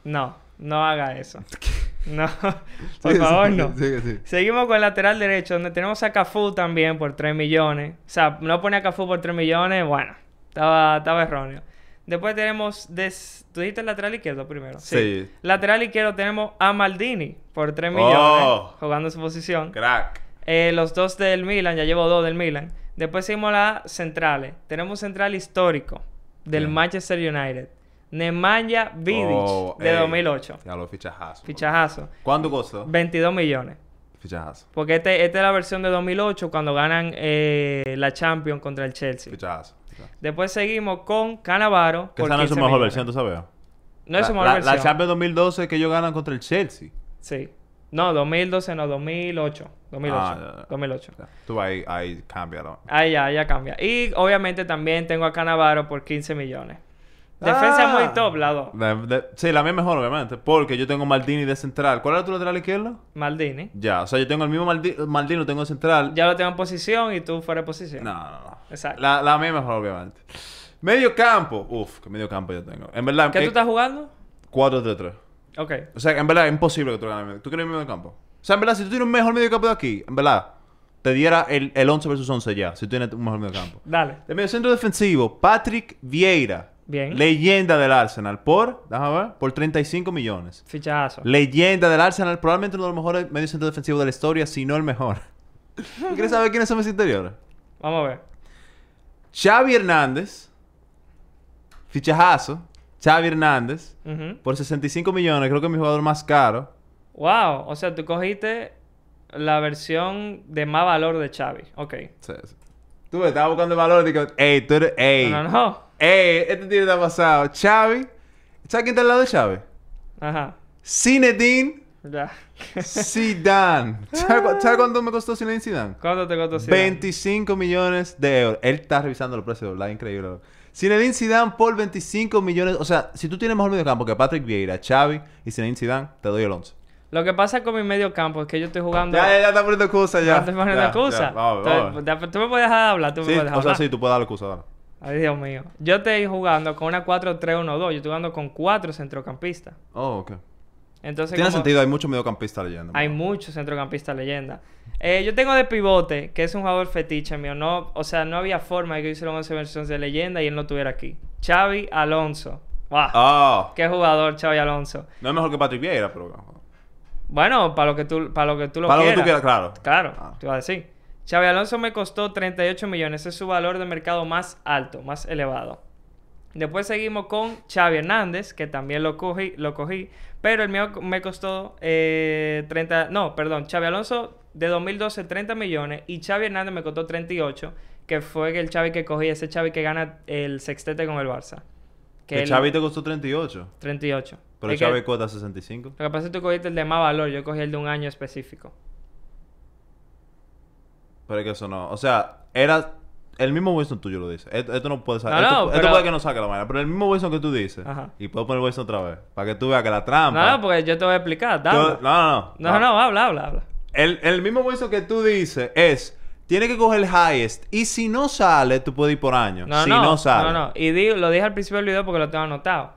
B: No. No haga eso. [laughs] No, [laughs] por favor, no. Seguimos con el lateral derecho, donde tenemos a Cafú también por 3 millones. O sea, no pone a Cafú por 3 millones, bueno, estaba, erróneo. Después tenemos, des... tú dijiste el lateral izquierdo primero. Sí. Lateral izquierdo tenemos a Maldini por 3 millones, oh. jugando su posición. Crack. Eh, los dos del Milan, ya llevo dos del Milan. Después seguimos las centrales. Tenemos un central histórico del Manchester United. Nemanja Vidic de
A: 2008. Ya lo fichajazo.
B: Fichajazo.
A: ¿Cuánto costó?
B: 22 millones. Fichajazo. Porque este, esta este es la versión de 2008 cuando ganan eh, la Champions contra el Chelsea. Fichajazo. Después seguimos con Canavaro. Que esa no es su mejor versión, tú sabes. No es su mejor versión. La Champions
A: 2012 que ellos ganan contra el Chelsea. Sí.
B: No, 2012 no, 2008. 2008. 2008.
A: Tú ahí, ahí cambia.
B: Ahí ya, ya cambia. Y obviamente también tengo a Canavaro por 15 millones. Defensa muy
A: top, ah. lado. sí, la mía mejor, obviamente. Porque yo tengo Maldini de central. ¿Cuál era tu lateral izquierdo? Maldini. Ya, o sea, yo tengo el mismo Maldini, lo tengo de central. Ya lo tengo en posición y tú fuera de posición. No, no, no. Exacto. La, la mía mejor, obviamente. Medio campo. Uf, qué medio campo yo tengo. En verdad. ¿Qué tú eh, estás jugando? 4-3-3. Ok. O sea, en verdad es imposible que tú ganes medio. ¿Tú quieres medio campo? O sea, en verdad, si tú tienes un mejor medio campo de aquí, en verdad, te diera el, el 11 versus 11 ya. Si tú tienes un mejor medio campo. Dale. De medio centro defensivo, Patrick Vieira. Leyenda del Arsenal por, por 35 millones. Fichazo. Leyenda del Arsenal, probablemente uno de los mejores centros defensivos de la historia, si no el mejor. [laughs] ¿Quieres saber quiénes son mis interiores? Vamos a ver. Xavi Hernández, fichajazo. Xavi Hernández, por 65 millones, creo que es mi jugador más caro.
B: Wow, o sea, tú cogiste la versión de más valor de Xavi. Ok.
A: Tú me estabas buscando el valor y digo, ey, tú eres, ey. No, no, no. Ey, eh, este tío ha pasado. Xavi. ¿Sabes quién está al lado de Xavi? Ajá. Zinedine. Ya. Zidane. [laughs] ¿Sabes cuánto me costó Zinedine Zidane?
B: ¿Cuánto te costó Zidane?
A: 25 millones de euros. Él está revisando los precios, ¿verdad? Increíble. Zinedine Zidane por 25 millones. O sea, si tú tienes mejor medio campo que Patrick Vieira, Xavi y Zinedine Zidane, te doy el 11.
B: Lo que pasa con mi medio campo es que yo estoy jugando. Ya, ya, ya está
A: poniendo excusa, ya. Ya te poniendo excusa. Pues,
B: tú me puedes dejar hablar, tú me puedes dejar O hablar. sea, sí, tú
A: puedes dar la excusa dale.
B: Ay, Dios mío. Yo estoy jugando con una 4-3-1-2. Yo estoy jugando con cuatro centrocampistas.
A: Oh, ok. Entonces, Tiene sentido, hay muchos mediocampistas leyenda. Hay
B: muchos centrocampistas leyenda. Eh, yo tengo de pivote, que es un jugador fetiche mío. No, o sea, no había forma de que hiciera una versiones de leyenda y él no estuviera aquí. Xavi Alonso. ¡Wow! Oh. Ah. ¡Qué jugador, Xavi Alonso! No es mejor que Patrick Vieira, pero... Ah. Bueno, para lo que tú, para lo que tú lo quieras. Para lo que tú quieras, claro. Claro, ah. te iba a decir. Xavi Alonso me costó 38 millones, es su valor de mercado más alto, más elevado. Después seguimos con Xavi Hernández, que también lo cogí, lo cogí pero el mío me costó 30, eh, no, perdón, Xavi Alonso de 2012 30 millones y Xavi Hernández me costó 38, que fue el Xavi que cogí, ese Xavi que gana el sextete con el Barça. Que ¿El te
A: costó 38? 38. Pero el Xavi cuota 65. Lo
B: que pasa es que tú cogiste el de más valor, yo cogí el de un año específico.
A: Pero que eso no. O sea, era. El mismo Wilson tuyo lo dice. Esto, no puede salir. esto, no, puede que no saque la manera. Pero el mismo Wilson que tú dices. Ajá. Y puedo poner Wilson otra vez. Para que tú veas que la trampa. No,
B: porque yo te voy a explicar. Dame. No, no, no. No, no, habla, habla, habla.
A: El, el mismo Wilson que tú dices es. Tiene que coger el highest. Y si no sale, tú puedes ir por año. No, si no, no sale. No,
B: no. Y lo dije al principio del video porque lo tengo anotado.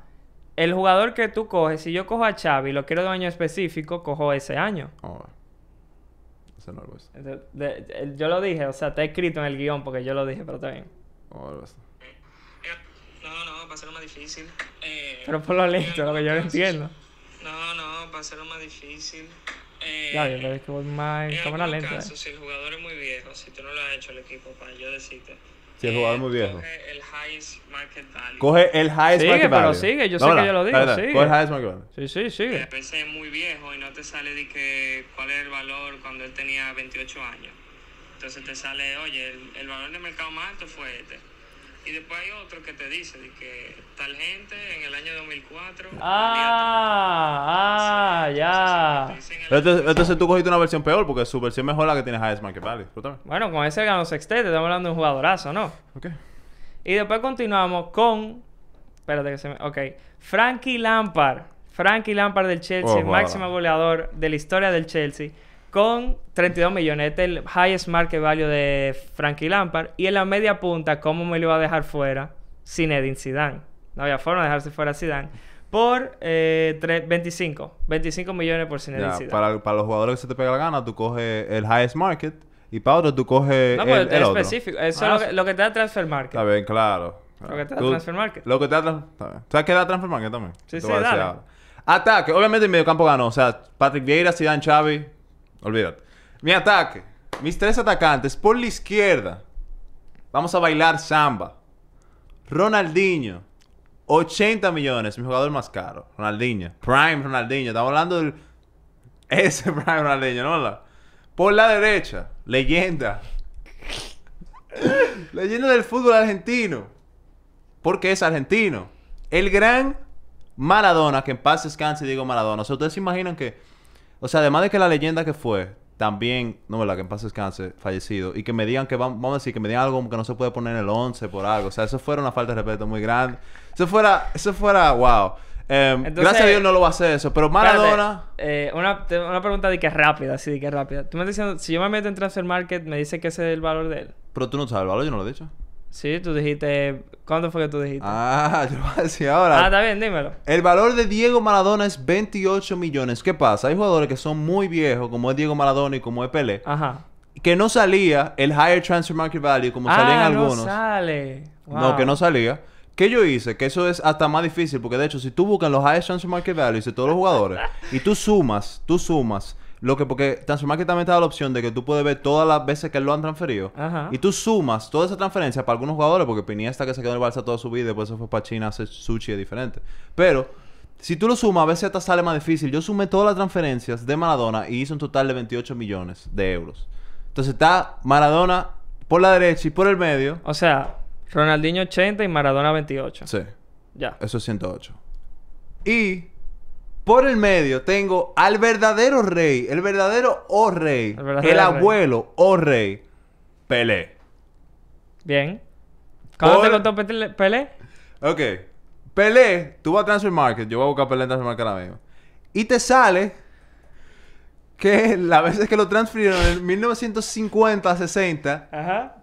B: El jugador que tú coges, si yo cojo a Xavi y lo quiero de un año específico, cojo ese año. Oh, yo lo dije, o sea, está escrito en el guión porque yo lo dije, pero está bien. Eh, no, no, va a ser más difícil. Eh, pero por lo lento, lo que yo entiendo. No, no, va a ser más difícil. Eh, ya, yo que voy más como cámara lenta. Eh. Si el jugador es muy viejo, si tú no lo has hecho el equipo, para yo decirte
A: Sí, eh, el jugador muy viejo. Coge el highest market value. Coge sigue, pero sigue. Yo sé que yo lo digo. sigue. Coge el highest market value. Sí, sí, sigue. El
B: PC es muy viejo y no te sale de que cuál es el valor cuando él tenía 28 años. Entonces te sale, oye, el, el valor del mercado más alto fue este y después hay otro que te dice de que tal gente en el año 2004. Ah, ah, ya.
A: Entonces, entonces, tú cogiste una versión peor porque su versión mejor la que tienes a es Market
B: Bueno, con ese ganó Te estamos hablando de un jugadorazo, ¿no? Ok. Y después continuamos con. Espérate que se me. Ok. Frankie Lampard. Frankie Lampard del Chelsea, oh, máximo goleador de la historia del Chelsea con 32 millones. Este es el highest market value de Frankie Lampard. Y en la media punta, ¿cómo me lo iba a dejar fuera? Sin Zidane. No había forma de dejarse fuera Zidane. Por eh, 25. 25 millones por Zinedine Zidane.
A: Para, para, los jugadores que se te pega la gana, tú coges el highest market. Y para otros tú coges pues, el el, el específico. Eso es ah, lo que, te da Transfer Market. Está bien, claro. Lo que te da Transfer Market. Lo que te da... ¿Sabes qué da Transfer Market también? Sí, sí, dale. Ataque. Obviamente el mediocampo ganó. O sea, Patrick Vieira, Zidane, Xavi... Olvídate. Mi ataque. Mis tres atacantes. Por la izquierda. Vamos a bailar samba. Ronaldinho. 80 millones. Mi jugador más caro. Ronaldinho. Prime Ronaldinho. Estamos hablando del... [laughs] Ese Prime Ronaldinho, ¿no? Por la derecha. Leyenda. [laughs] leyenda del fútbol argentino. Porque es argentino. El gran Maradona. Que en paz descanse digo Maradona. O ustedes se imaginan que... O sea, además de que la leyenda que fue, también, no, me la Que en paz descanse, fallecido. Y que me digan que, vamos a decir, que me digan algo que no se puede poner en el 11 por algo. O sea, eso fuera una falta de respeto muy grande. Eso fuera, eso fuera, wow. Em, gracias a Dios no lo va a hacer eso. Pero Maradona.
B: eh, una, una, pregunta de que
A: es rápida, sí, de que es rápida. Tú
B: me estás diciendo, si yo me meto en Transfer Market, me dice que ese es el valor de él.
A: Pero tú no sabes el valor, yo no lo he dicho.
B: Sí, tú dijiste. ¿Cuánto fue que tú dijiste? Ah, [laughs] yo voy a
A: decir ahora. Ah, está bien, dímelo. El valor de Diego Maradona es 28 millones. ¿Qué pasa? Hay jugadores que son muy viejos, como es Diego Maradona y como es Pelé. Ajá. Que no salía el higher transfer market value, como salían ah, algunos. No
B: sale. No, que
A: no salía. ¿Qué yo hice? Que eso es hasta más difícil, porque de hecho, si tú buscas los higher transfer market values de todos los jugadores [laughs] y tú sumas, tú sumas lo que, porque transformar que también te da la opción de que tú puedes ver todas las veces que lo han transferido. Y tú sumas todas esas transferencias para algunos jugadores, porque Piniesta que se quedó en el Barça toda su vida y después se fue para China a hacer sushi es diferente. Pero, si tú lo sumas, a veces hasta sale más difícil. Yo sumé todas las transferencias de Maradona y hice un total de 28 millones de euros. Entonces está Maradona por la derecha y por el medio. O sea,
B: Ronaldinho 80 y Maradona 28. Sí. Ya.
A: Eso es 108. Y por el medio tengo al verdadero rey, el verdadero o rey, el, abuelo o rey, Pelé. Bien. ¿Cómo te contó Pelé? Ok. Pelé, tú vas a Transfer Market, yo voy a buscar Pelé en Transfer Market ahora mismo. Y te sale que [laughs] las veces que lo transfirieron en 1950, 60,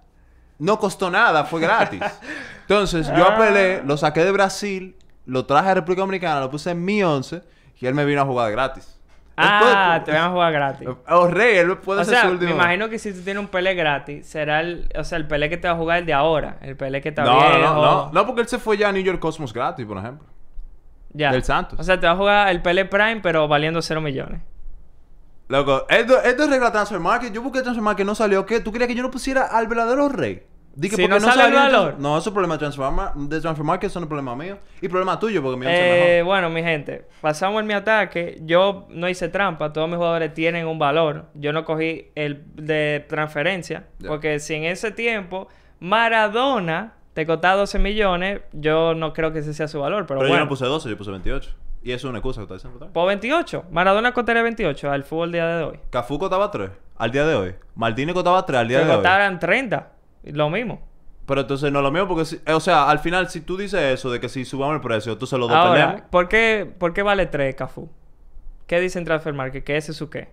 A: no costó nada, fue gratis. [laughs] Entonces, yo a ah. Pelé lo saqué de Brasil, lo traje a República Dominicana, lo puse en mi 11 y él me vino a jugar gratis.
B: Ah, te van a
A: jugar gratis. Eh, oh, rey, él puede ser su último. Me imagino
B: que si tú tienes un pele gratis, será el, o sea, el pele que te va a jugar el de ahora. El pele que te no, viejo. No, no,
A: no, porque él se fue ya a New York Cosmos gratis, por ejemplo. Ya. Del Santos. O
B: sea, te va a jugar el pele Prime, pero valiendo 0 millones.
A: Loco, esto, esto es regla Transfer Market. Yo busqué Transfer Market, no salió. ¿Qué? ¿Tú creías que yo no pusiera al verdadero rey? si no, sale el valor. No, eso es problema de Transformar, de transformar que eso no es problema mío. Y problema tuyo, porque mejor. Eh,
B: bueno, mi gente, pasamos en mi ataque. Yo no hice trampa. Todos mis jugadores tienen un valor. Yo no cogí el de transferencia. Porque si en ese tiempo Maradona te costaba 12 millones, yo no creo que ese sea su valor. Pero, yo no
A: puse 12, yo puse 28. Y eso es una excusa que está diciendo.
B: Por 28. Maradona costaría 28 al fútbol día de
A: hoy. Cafú cotaba 3 al día de hoy. Martínez cotaba 3 al día de hoy. Te costaran 30. Lo mismo. Pero entonces no lo mismo, porque, eh, o sea, al final, si tú dices eso de que si subamos el precio, tú se lo dos
B: ¿por qué, ¿por qué vale 3 Cafú? ¿Qué dicen Transfer Market? ¿Qué es eso qué?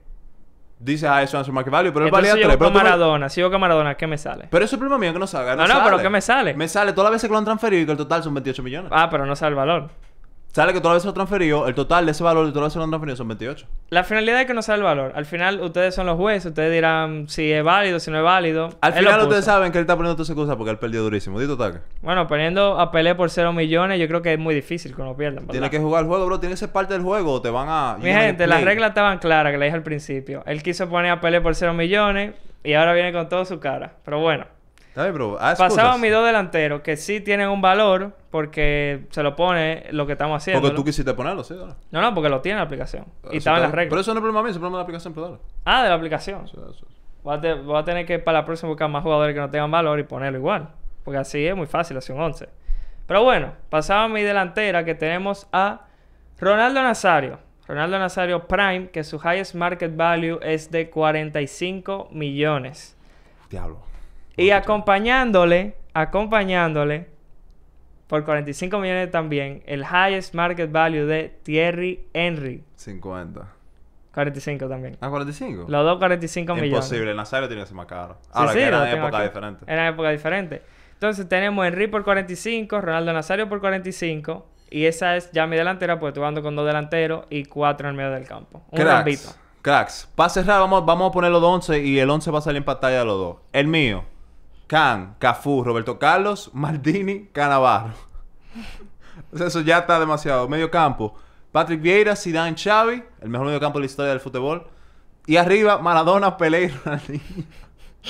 A: Dice, ah, eso es Transfer Market Value, pero él valía 3. Pero Maradona, si
B: yo que Maradona, ¿qué me sale?
A: Pero eso es problema mío que no salga. No, no, pero ¿qué me sale? Me sale todas las veces que lo han transferido y que el total son 28 millones. Ah, pero no sale el valor sale que todas vez veces lo transferido, el total de ese valor de todas las veces lo han transferido son 28.
B: La finalidad es que no sea el valor. Al final, ustedes son los jueces, ustedes dirán si es válido, si no es válido. Al final, ustedes
A: saben que él está poniendo todas esas cosas porque él perdió durísimo. Dito, ataque.
B: Bueno, poniendo a Pelé por 0 millones, yo creo que es muy difícil que uno pierda.
A: Tiene que jugar el juego, bro. Tiene que parte del juego o te van a. Mi gente, las reglas
B: estaban claras que le dije al principio. Él quiso poner a Pelé por 0 millones y ahora viene con todo su cara. Pero bueno.
A: Pasaba mis
B: dos delanteros que sí tienen un valor porque se lo pone lo que estamos
A: haciendo. Porque tú quisiste ponerlo, sí,
B: No, no, porque lo tiene la aplicación. y estaba en las reglas. Pero
A: eso no es problema mío, es problema de la aplicación, pero
B: Ah, de la aplicación. Voy, a tener que para la próxima buscar más jugadores que no tengan valor y ponerlo igual. Porque así es muy fácil hacer un 11. Pero bueno, pasaba mi delantera que tenemos a Ronaldo Nazario. Ronaldo Nazario Prime, que su highest market value es de 45 millones. Diablo. Y acompañándole, acompañándole por 45 millones también, el highest market value de Thierry Henry.
A: 50.
B: 45 también. Ah,
A: 45. Los dos 45 millones. Imposible, Nazario tiene que ser más caro. Ahora que era en época diferente.
B: Era en época diferente. Entonces tenemos Henry por 45, Ronaldo Nazario por 45. Y esa es ya mi delantera, porque tú con dos delanteros y cuatro en medio del campo. Un cracks,
A: Cracks. Para vamos, vamos a poner los 11 y el 11 va a salir en pantalla los dos. El mío, Can, Cafú, Roberto Carlos, Maldini, Canavarro. [laughs] o sea, eso ya está demasiado. Medio campo, Patrick Vieira, Zidane, Xavi, el mejor medio campo de la historia del fútbol. Y arriba, Maradona, Pelé y Ronaldinho.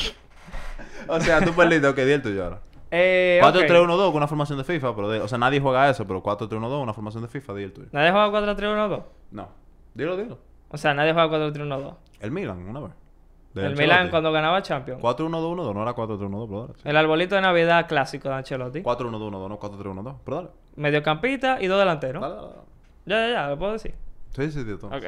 A: [laughs] o sea, tú perdiste, ok, di el tuyo ahora. 4-3-1-2 eh, con una formación de FIFA, pero o sea, nadie juega eso, pero 4-3-1-2, una formación de FIFA, di el tuyo.
B: ¿Nadie juega 4-3-1-2? No. Dilo, dilo. O sea, nadie juega 4-3-1-2.
A: El Milan, una vez el Milan cuando ganaba Champions. 4-1-2-1-2, no era 4-3-1-2, pero
B: El arbolito de Navidad clásico de Ancelotti. 4-1-2-1-2, no 4-3-1-2, perdón. dale. Mediocampista y dos delanteros. Ya, ya, ya, lo puedo decir.
A: Sí, sí, tío. Ok.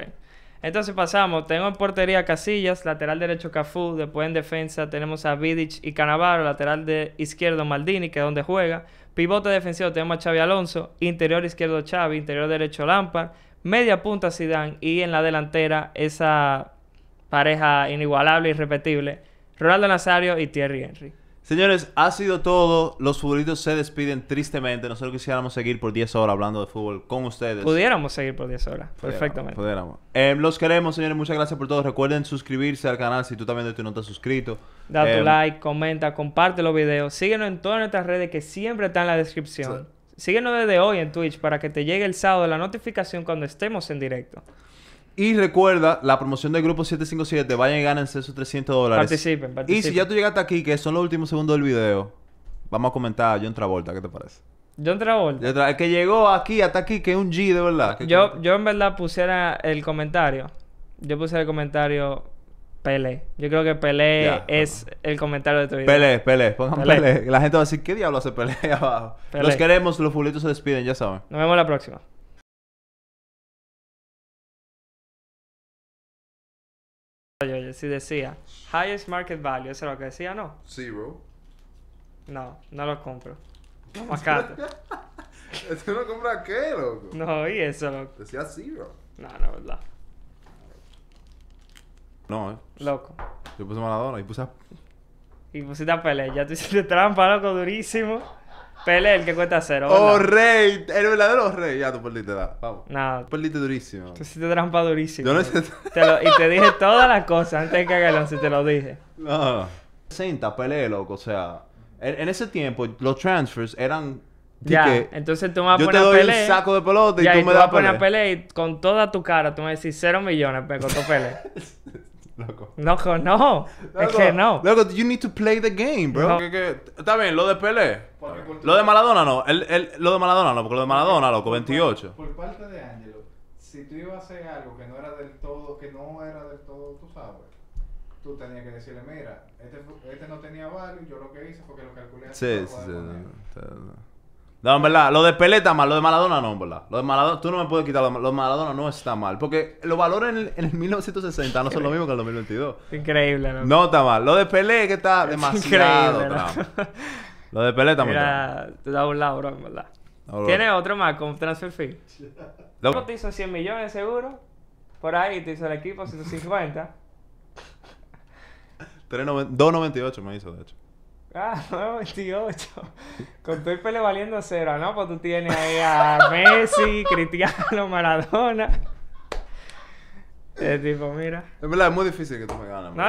B: Entonces pasamos, tengo en portería Casillas, lateral derecho Cafú, después en defensa tenemos a Vidic y Canavaro, lateral de izquierdo Maldini, que es donde juega, pivote defensivo tenemos a Xavi Alonso, interior izquierdo Xavi, interior derecho Lampard, media punta Zidane y en la delantera esa pareja inigualable, irrepetible. Ronaldo Nazario y Thierry Henry.
A: Señores, ha sido todo. Los futbolitos se despiden tristemente. Nosotros quisiéramos seguir por 10 horas hablando de fútbol con ustedes. Pudiéramos seguir por 10 horas, perfectamente. Pudiéramos. Em, los queremos, señores. Muchas gracias por todo. Recuerden suscribirse al canal si tú también no estás suscrito. Da tu em, like,
B: comenta, comparte los videos. Síguenos en todas nuestras redes que siempre están en la descripción. Síguenos desde hoy en Twitch para que te llegue el sábado la notificación cuando estemos en directo.
A: Y recuerda, la promoción del grupo 757, vayan y ganen esos 300 dólares. Participen, participen. Y si ya tú llegaste aquí, que son los últimos segundos del video, vamos a comentar a John Travolta, ¿qué te parece? John Travolta. El que llegó aquí, hasta aquí, que es un G de verdad. Yo,
B: yo en verdad pusiera el comentario. Yo puse el comentario Pelé. Yo creo que Pelé es el comentario de tu video. Pelé, Pelé. Pongan Pelé.
A: La gente va a decir, ¿qué diablo hace Pelé [laughs] abajo? Los queremos, los fulitos se despiden, ya saben.
B: Nos vemos la próxima. si decía highest market value, eso es lo que decía, ¿no? Zero. No, no lo compro. No [laughs] no compra qué, loco? No, y eso, loco. Decía zero. No, no, verdad.
A: No, eh. Loco. Yo puse Maradona y puse
B: Y pusiste a Pelé. Ya tú hiciste trampa, loco, durísimo. Pelé, el que cuesta cero. ¡Oh,
A: rey! El verdadero rey. Ya, tú perdiste, da. Vamos. No. Perdiste durísimo. Tú hiciste trampa durísimo. Yo no Y te dije todas
B: las cosas antes de que hagas si te lo dije.
A: No. 60, Pelé, loco. O sea, en, ese tiempo los transfers eran ya, entonces tú me vas a poner a Pelé. Yo saco de pelota y ya, tú, y tú me das vas a poner a
B: Pelé y con toda tu cara tú me decís cero millones, con tu Pelé. [laughs] Loco. Loco, no. es que no. Loco, you need to play the game, bro.
A: está bien, lo de Pelé. Lo de Maladona, no. El, el, lo de Maladona, no, porque lo de Maladona, loco, 28. Por parte de Ángelo, si tú ibas a hacer algo que no era del todo, que no era del todo, tú sabes tú tenías que decirle, mira, este, este no tenía value, yo lo que hice fue que lo calculé. Sí, sí, sí. No, en verdad, lo de Pelé está mal, lo de Maradona no, en verdad. Lo de Maradona, tú no me puedes quitar, lo de Maradona no está mal. Porque los valores en, el, 1960 no son lo mismo que en el 2022. Increíble, ¿no? No está mal. Lo de Pelé que está demasiado Lo de Pelé está
B: mal. te da un lado, bro, en verdad. ¿Tiene otro más con transfer fee? ¿Cómo te hizo 100 millones seguro. Por ahí te hizo el equipo 150.
A: 2.98 me hizo, de hecho.
B: Ah, 28. [laughs] Con tu pele valiendo cero, ¿no? Pues tú tienes ahí a [laughs] Messi,
A: Cristiano, Maradona.
B: Es tipo, mira.
A: Es verdad, es muy difícil que tú me ganes. no.